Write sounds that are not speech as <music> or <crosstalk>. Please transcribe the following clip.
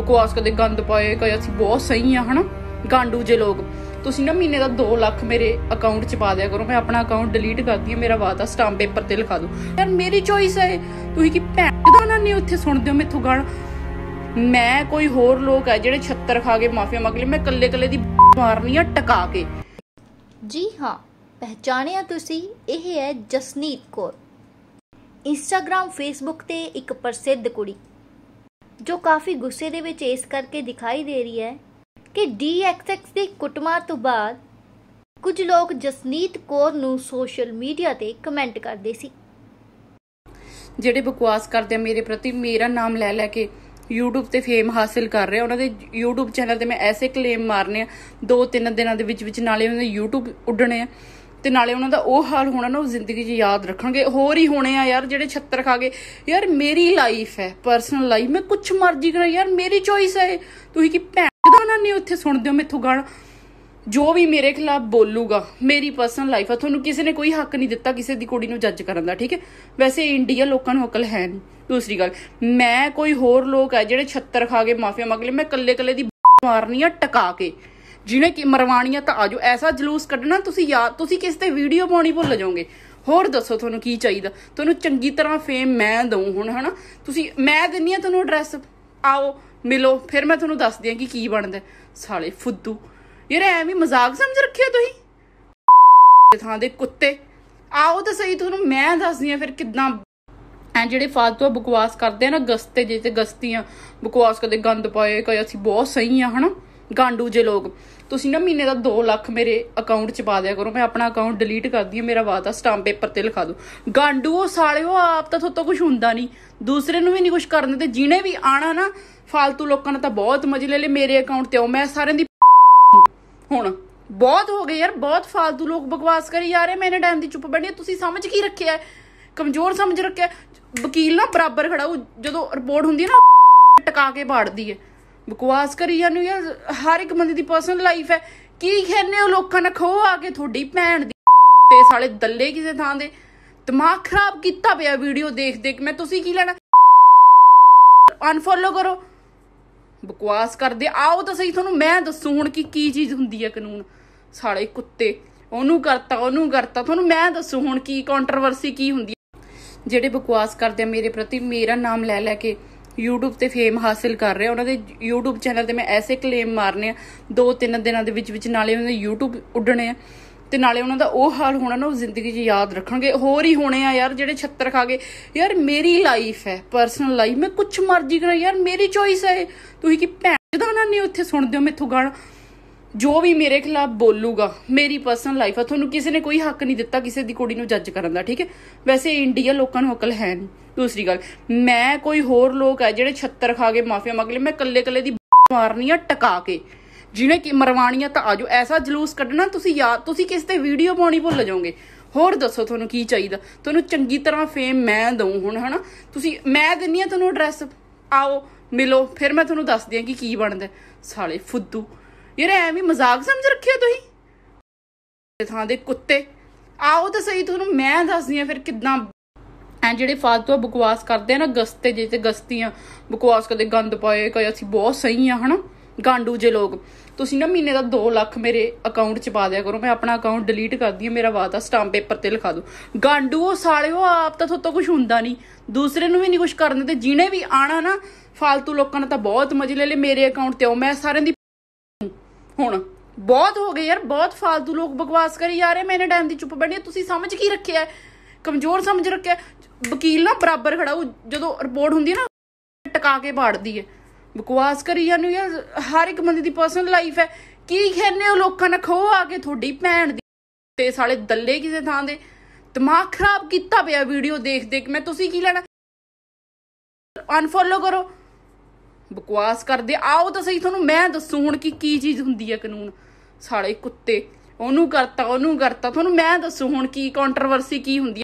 ਬਕਵਾਸ ਕਦੇ ਗੰਦ ਪਾਏ ਕਹੇ ਅਸੀਂ ਬਹੁਤ ਸਹੀ ਆ ਹਨਾ ਗਾਂਡੂ ਜੇ ਲੋਕ ਤੁਸੀਂ ਨਾ ਮਹੀਨੇ ਦਾ 2 ਲੱਖ ਮੇਰੇ ਅਕਾਊਂਟ 'ਚ ਪਾ ਦਿਆ ਕਰੋ ਮੈਂ ਆਪਣਾ ਅਕਾਊਂਟ ਡਿਲੀਟ ਕਰਦੀ ਹਾਂ ਮੇਰਾ ਵਾਅਦਾ ਸਟਾਂਪ ਪੇਪਰ ਤੇ ਲਿਖਾ ਦੋ ਯਾਰ ਮੇਰੀ ਚੋਇਸ ਹੈ ਤੁਸੀਂ ਕੀ ਭੈਣ ਦਾ ਨਾ ਨਹੀਂ ਉੱਥੇ ਸੁਣਦੇ ਹੋ ਮੈਥੋਂ ਗੱਲ ਮੈਂ ਕੋਈ ਹੋਰ ਲੋਕ ਆ ਜਿਹੜੇ ਛੱਤਰ ਖਾ ਕੇ ਮਾਫੀਆ ਮੰਗ ਲਈ ਮੈਂ ਕੱਲੇ ਕੱਲੇ ਦੀ ਮਾਰਨੀ ਆ ਟਕਾ ਕੇ ਜੀ ਹਾਂ ਪਹਿਚਾਣਿਆ ਤੁਸੀਂ ਇਹ ਹੈ ਜਸਨੀਤ ਕੌਰ ਇੰਸਟਾਗ੍ਰam ਫੇਸਬੁੱਕ ਤੇ ਇੱਕ ਪ੍ਰਸਿੱਧ ਕੁੜੀ ਜੋ ਕਾਫੀ ਗੁੱਸੇ ਦੇ ਵਿੱਚ ਇਸ ਕਰਕੇ ਦਿਖਾਈ ਦੇ ਰਹੀ ਹੈ ਕਿ ਡੀਐਕਸਐਕਸ ਦੀ ਕੁੱਟਮਾਰ ਤੋਂ ਬਾਅਦ ਕੁਝ ਲੋਕ ਜਸਨੀਤ ਕੌਰ ਨੂੰ ਸੋਸ਼ਲ ਮੀਡੀਆ ਤੇ ਕਮੈਂਟ ਕਰਦੇ ਸੀ ਜਿਹੜੇ ਬਕਵਾਸ ਕਰਦੇ ਆ ਮੇਰੇ ਪ੍ਰਤੀ ਮੇਰਾ ਨਾਮ ਲੈ ਲੈ ਕੇ YouTube ਤੇ ਫੇਮ ਹਾਸਲ ਕਰ ਰਹੇ ਉਹਨਾਂ ਦੇ YouTube ਚੈਨਲ ਤੇ ਮੈਂ ਐਸੇ ਕਲੇਮ ਮਾਰਨੇ ਆ ਦੋ ਤਿੰਨ ਦਿਨਾਂ ਦੇ ਵਿੱਚ ਵਿੱਚ ਨਾਲੇ ਉਹਨਾਂ ਦੇ YouTube ਉੱਡਣੇ ਆ ਤੇ ਨਾਲੇ ਉਹਨਾਂ ਦਾ ਉਹ ਹਾਲ ਹੋਣਾ ਨਾ ਉਹ ਜ਼ਿੰਦਗੀ 'ਚ ਯਾਦ ਰੱਖਣਗੇ ਹੋਰ ਹੀ ਹੋਣੇ ਆ ਯਾਰ ਜਿਹੜੇ ਛੱਤਰ ਖਾ ਗਏ ਯਾਰ ਮੇਰੀ ਲਾਈਫ ਹੈ ਪਰਸਨਲ ਲਾਈਫ ਮੈਂ ਕੁਝ ਮਰਜ਼ੀ ਕਰਾਂ ਯਾਰ ਮੇਰੀ ਚੋਇਸ ਹੈ ਤੁਸੀਂ ਕੀ ਭੈਣ ਜਦੋਂ ਨਾ ਨਹੀਂ ਉੱਥੇ ਸੁਣਦੇ ਹੋ ਮੈਥੋਂ ਗਾਣਾ ਜੋ ਵੀ ਮੇਰੇ ਖਿਲਾਫ ਬੋਲੂਗਾ ਮੇਰੀ ਪਰਸਨਲ ਲਾਈਫ ਆ ਤੁਹਾਨੂੰ ਕਿਸੇ ਨੇ ਕੋਈ ਹੱਕ ਨਹੀਂ ਦਿੱਤਾ ਕਿਸੇ ਦੀ ਕੁੜੀ ਨੂੰ ਜੱਜ ਕਰਨ ਦਾ ਠੀਕ ਹੈ ਵੈਸੇ ਇੰਡੀਆ ਲੋਕਾਂ ਨੂੰ ਅਕਲ ਹੈ ਨਹੀਂ ਦੂਸਰੀ ਗੱਲ ਮੈਂ ਕੋਈ ਹੋਰ ਲੋਕ ਹੈ ਜਿਹੜੇ ਛੱਤਰ ਖਾ ਕੇ ਮਾਫੀਆ ਮੰਗ ਲੈ ਮੈਂ ਕੱਲੇ ਕੱਲੇ ਦੀ ਮਾਰਨੀ ਆ ਟਕਾ ਕੇ ਜਿਹਨੇ ਕਿ ਮਰਵਾਣੀ ਆ ਤਾਂ ਆਜੋ ਐਸਾ ਜਲੂਸ ਕੱਢਣਾ ਤੁਸੀਂ ਯਾਦ ਤੁਸੀਂ ਕਿਸ ਤੇ ਵੀਡੀਓ ਪਾਉਣੀ ਭੁੱਲ ਜਾਓਗੇ ਹੋਰ ਦੱਸੋ ਤੁਹਾਨੂੰ ਕੀ ਚਾਹੀਦਾ ਤੁਹਾਨੂੰ ਚੰਗੀ ਤਰ੍ਹਾਂ ਫੇਮ ਮੈਂ ਦਊ ਹੁਣ ਹਨਾ ਤੁਸੀਂ ਮੈਂ ਦਿੰਨੀ ਆ ਤੁਹਾਨੂੰ ਐਡਰੈਸ ਆਓ ਮਿਲੋ ਫਿਰ ਮੈਂ ਤੁਹਾਨੂੰ ਦੱਸ ਦਿਆਂ ਕਿ ਕੀ ਬਣਦਾ ਸਾਲੇ ਫੁੱਦੂ ਯਾਰ ਐਵੇਂ ਮਜ਼ਾਕ ਸਮਝ ਰੱਖਿਆ ਤੁਸੀਂ ਥਾਂ ਦੇ ਕੁੱਤੇ ਆਓ ਤਾਂ ਸਹੀ ਤੁਹਾਨੂੰ ਮੈਂ ਦੱਸਦੀ ਆ ਫਿਰ ਕਿਦਾਂ ਐ ਜਿਹੜੇ ਫਾਲਤੂ ਬਕਵਾਸ ਕਰਦੇ ਆ ਨਾ ਗਸਤੇ ਜੇ ਤੇ ਗਸਤੀਆਂ ਬਕਵਾਸ ਕਰਦੇ ਗੰਦ ਪਾਏ ਕਹੇ ਅਸੀਂ ਬਹੁਤ ਸਹੀ ਆ ਹਨਾ ਗਾਂਡੂ ਜੇ ਲੋਕ ਤੁਸੀਂ ਨਾ ਮਹੀਨੇ ਦਾ 2 ਲੱਖ ਮੇਰੇ ਅਕਾਊਂਟ 'ਚ ਪਾ ਦਿਆ ਕਰੋ ਮੈਂ ਆਪਣਾ ਅਕਾਊਂਟ ਡਿਲੀਟ ਕਰਦੀ ਹਾਂ ਮੇਰਾ ਵਾਅਦਾ ਸਟਾਂਪ ਪੇਪਰ ਤੇ ਲਿਖਾ ਦੋ ਗਾਂਡੂ ਉਹ ਸਾਲਿਓ ਆਪ ਤਾਂ ਤੁਹਾਤੋਂ ਕੁਝ ਹੁੰਦਾ ਨਹੀਂ ਦੂਸਰੇ ਨੂੰ ਵੀ ਨਹੀਂ ਕੁਝ ਕਰਨ ਤੇ ਜਿਹਨੇ ਵੀ ਆਣਾ ਨਾ ਫालतू ਲੋਕਾਂ ਨੇ ਤਾਂ ਬਹੁਤ ਮਜੇ ਲੈ ਲਏ ਮੇਰੇ ਅਕਾਊਂਟ ਤੇ ਉਹ ਮੈਂ ਸਾਰਿਆਂ ਦੀ ਹੁਣ ਬਹੁਤ ਹੋ ਗਏ ਯਾਰ ਬਹੁਤ ਫालतू ਲੋਕ ਬਕਵਾਸ ਕਰੀ ਜਾ ਰਹੇ ਮੈਨੇ ਟਾਈਮ ਦੀ ਚੁੱਪ ਬੈਠੀ ਤੁਸੀਂ ਸਮਝ ਕੀ ਰੱਖਿਆ ਕਮਜ਼ੋਰ ਸਮਝ ਰੱਖਿਆ ਵਕੀਲ ਨਾ ਬਰਾਬਰ ਖੜਾ ਜਦੋਂ ਰਿਪੋਰਟ ਹੁੰਦੀ ਹੈ ਨਾ ਟਕਾ ਕੇ ਬਾੜਦੀ ਹੈ ਬਕਵਾਸ ਕਰੀ ਜਾਂਦੇ ਯਾਰ ਹਰ ਇੱਕ ਬੰਦੇ ਦੀ ਪਰਸਨਲ ਲਾਈਫ ਹੈ ਕੀ ਖੈਨੇ ਉਹ ਲੋਕਾਂ ਨਾਲ ਖੋ ਆ ਕੇ ਤੁਹਾਡੀ ਭੈਣ ਦੀ ਤੇ ਸਾਲੇ ਦੱਲੇ ਕਿਸੇ ਥਾਂ ਦੇ ਦਿਮਾਗ ਖਰਾਬ ਕੀਤਾ ਪਿਆ ਵੀਡੀਓ ਦੇਖ ਦੇਖ ਮੈਂ ਤੁਸੀਂ ਕੀ ਲੈਣਾ ਅਨਫੋਲੋ ਕਰੋ ਬਕਵਾਸ ਕਰਦੇ ਆਓ ਤਾਂ ਸਹੀ ਤੁਹਾਨੂੰ ਮੈਂ ਦੱਸੂ ਹੁਣ ਕਿ ਕੀ ਚੀਜ਼ ਹੁੰਦੀ ਹੈ ਕਾਨੂੰਨ ਸਾਲੇ ਕੁੱਤੇ ਉਹਨੂੰ ਕਰਤਾ ਉਹਨੂੰ ਕਰਤਾ ਤੁਹਾਨੂੰ ਮੈਂ ਦੱਸੂ ਹੁਣ ਕੀ ਕੰਟਰੋਵਰਸੀ ਕੀ ਹੁੰਦੀ ਹੈ ਜਿਹੜੇ ਬਕਵਾਸ ਕਰਦੇ ਮੇਰੇ ਪ੍ਰਤੀ ਮੇਰਾ ਨਾਮ ਲੈ ਲੈ ਕੇ YouTube ਤੇ ਫੇਮ ਹਾਸਿਲ ਕਰ ਰਹੇ ਉਹਨਾਂ ਦੇ YouTube ਚੈਨਲ ਤੇ ਮੈਂ ਐਸੇ ਕਲੇਮ ਮਾਰਨੇ ਆ ਦੋ ਤਿੰਨ ਦਿਨਾਂ ਦੇ ਵਿੱਚ ਵਿੱਚ ਨਾਲੇ ਉਹਨਾਂ ਦੇ YouTube ਉੱਡਣੇ ਆ ਤੇ ਨਾਲੇ ਉਹਨਾਂ ਦਾ ਉਹ ਹਾਲ ਹੋਣਾ ਨਾ ਉਹ ਜ਼ਿੰਦਗੀ 'ਚ ਯਾਦ ਰੱਖਣਗੇ ਹੋਰ ਹੀ ਹੋਣੇ ਆ ਯਾਰ ਜਿਹੜੇ ਛੱਤਰ ਖਾ ਗਏ ਯਾਰ ਮੇਰੀ ਲਾਈਫ ਹੈ ਪਰਸਨਲ ਲਾਈਫ ਮੈਂ ਕੁਝ ਮਰਜ਼ੀ ਕਰਾਂ ਯਾਰ ਮੇਰੀ ਚੋਇਸ ਹੈ ਤੁਸੀਂ ਕੀ ਭੈਣ ਜਦੋਂ ਨਾ ਨਹੀਂ ਉੱਥੇ ਸੁਣਦੇ ਹੋ ਮੈਥੋਂ ਗਾਣਾ ਜੋ ਵੀ ਮੇਰੇ ਖਿਲਾਫ ਬੋਲੂਗਾ ਮੇਰੀ ਪਰਸਨਲ ਲਾਈਫ ਆ ਤੁਹਾਨੂੰ ਕਿਸੇ ਨੇ ਕੋਈ ਹੱਕ ਨਹੀਂ ਦਿੱਤਾ ਕਿਸੇ ਦੀ ਕੁੜੀ ਨੂੰ ਜੱਜ ਕਰਨ ਦਾ ਠੀਕ ਹੈ ਵੈਸੇ ਇੰਡੀਆ ਲੋਕਾਂ ਨੂੰ ਅਕਲ ਹੈ ਨਹੀਂ ਦੂਸਰੀ ਗੱਲ ਮੈਂ ਕੋਈ ਹੋਰ ਲੋਕ ਆ ਜਿਹੜੇ ਛੱਤਰ ਖਾ ਕੇ ਮਾਫੀਆ ਮੰਗ ਲੈ ਮੈਂ ਕੱਲੇ ਕੱਲੇ ਦੀ <laughs> ਮਾਰਨੀ ਆ ਟਕਾ ਕੇ ਜਿਹਨੇ ਕਿ ਮਰਵਾਣੀਆਂ ਤਾਂ ਆਜੋ ਐਸਾ ਜਲੂਸ ਕੱਢਣਾ ਤੁਸੀਂ ਯਾਰ ਤੁਸੀਂ ਕਿਸ ਤੇ ਵੀਡੀਓ ਪਾਉਣੀ ਭੁੱਲ ਜਾਓਗੇ ਹੋਰ ਦੱਸੋ ਤੁਹਾਨੂੰ ਕੀ ਚਾਹੀਦਾ ਤੁਹਾਨੂੰ ਚੰਗੀ ਤਰ੍ਹਾਂ ਫੇਮ ਮੈਂ ਦਊ ਹੁਣ ਹਨਾ ਤੁਸੀਂ ਮੈਂ ਦਿੰਨੀ ਆ ਤੁਹਾਨੂੰ ਐਡਰੈਸ ਆਓ ਮਿਲੋ ਫਿਰ ਮੈਂ ਤੁਹਾਨੂੰ ਦੱਸ ਦਿਆਂ ਕਿ ਕੀ ਬਣਦਾ ਸਾਲੇ ਫੁੱਦੂ ਯਾਰ ਐਵੇਂ ਮਜ਼ਾਕ ਸਮਝ ਰੱਖਿਆ ਤੁਸੀਂ ਥਾਂ ਦੇ ਕੁੱਤੇ ਆਓ ਤਾਂ ਸਹੀ ਤੁਹਾਨੂੰ ਮੈਂ ਦੱਸਦੀ ਆ ਫਿਰ ਕਿਦਾਂ ਐ ਜਿਹੜੇ ਫਾਲਤੂ ਬਕਵਾਸ ਕਰਦੇ ਆ ਨਾ ਗਸਤੇ ਜੇ ਤੇ ਗਸਤੀਆਂ ਬਕਵਾਸ ਕਰਦੇ ਗੰਦ ਪਾਏ ਕਹੇ ਅਸੀਂ ਬਹੁਤ ਸਹੀ ਆ ਹਨਾ ਗਾਂਡੂ ਜੇ ਲੋਕ ਤੁਸੀਂ ਨਾ ਮਹੀਨੇ ਦਾ 2 ਲੱਖ ਮੇਰੇ ਅਕਾਊਂਟ 'ਚ ਪਾ ਦਿਆ ਕਰੋ ਮੈਂ ਆਪਣਾ ਅਕਾਊਂਟ ਡਿਲੀਟ ਕਰਦੀ ਆ ਮੇਰਾ ਵਾਦਾ ਸਟਾਂਪ ਪੇਪਰ ਤੇ ਲਿਖਾ ਦੋ ਗਾਂਡੂ ਉਹ ਸਾਲਿਓ ਆਪ ਤਾਂ ਥੋਤੋਂ ਕੁਝ ਹੁੰਦਾ ਨਹੀਂ ਦੂਸਰੇ ਨੂੰ ਵੀ ਨਹੀਂ ਕੁਝ ਕਰਨ ਤੇ ਜਿਨੇ ਵੀ ਆਣਾ ਨਾ ਫਾਲਤੂ ਲੋਕਾਂ ਨੇ ਤਾਂ ਬਹੁਤ ਮਜੇ ਲੈ ਲਏ ਮੇਰੇ ਅਕਾਊਂਟ ਤੇ ਉਹ ਮੈਂ ਸਾਰਿਆਂ ਦੀ ਹੁਣ ਬਹੁਤ ਹੋ ਗਏ ਯਾਰ ਬਹੁਤ ਫालतू ਲੋਕ ਬਕਵਾਸ ਕਰੀ ਜਾ ਰਹੇ ਮੈਨੇ ਟਾਈਮ ਦੀ ਚੁੱਪ ਬੈਠੀ ਤੁਸੀਂ ਸਮਝ ਕੀ ਰੱਖਿਆ ਕਮਜ਼ੋਰ ਸਮਝ ਰੱਖਿਆ ਵਕੀਲ ਨਾ ਬਰਾਬਰ ਖੜਾ ਉਹ ਜਦੋਂ ਰਿਪੋਰਟ ਹੁੰਦੀ ਨਾ ਟਕਾ ਕੇ ਬਾੜਦੀ ਹੈ ਬਕਵਾਸ ਕਰੀ ਜਾਂਦੇ ਯਾਰ ਹਰ ਇੱਕ ਬੰਦੇ ਦੀ ਪਰਸਨਲ ਲਾਈਫ ਹੈ ਕੀ ਖੈਨੇ ਉਹ ਲੋਕਾਂ ਨਾਲ ਖੋ ਆ ਕੇ ਤੁਹਾਡੀ ਭੈਣ ਦੀ ਤੇ ਸਾਲੇ ਦੱਲੇ ਕਿਸੇ ਥਾਂ ਦੇ ਦਿਮਾਗ ਖਰਾਬ ਕੀਤਾ ਪਿਆ ਵੀਡੀਓ ਦੇਖ ਦੇਖ ਮੈਂ ਤੁਸੀਂ ਕੀ ਲੈਣਾ ਅਨਫੋਲੋ ਕਰੋ ਬਕਵਾਸ ਕਰਦੇ ਆਓ ਤਾਂ ਸਹੀ ਤੁਹਾਨੂੰ ਮੈਂ ਦੱਸੂ ਹੁਣ ਕਿ ਕੀ ਚੀਜ਼ ਹੁੰਦੀ ਹੈ ਕਾਨੂੰਨ ਸਾਲੇ ਕੁੱਤੇ ਉਹਨੂੰ ਕਰਤਾ ਉਹਨੂੰ ਕਰਤਾ ਤੁਹਾਨੂੰ ਮੈਂ ਦੱਸੂ ਹੁਣ ਕੀ ਕੰਟਰੋਵਰਸੀ ਕੀ ਹੁੰਦੀ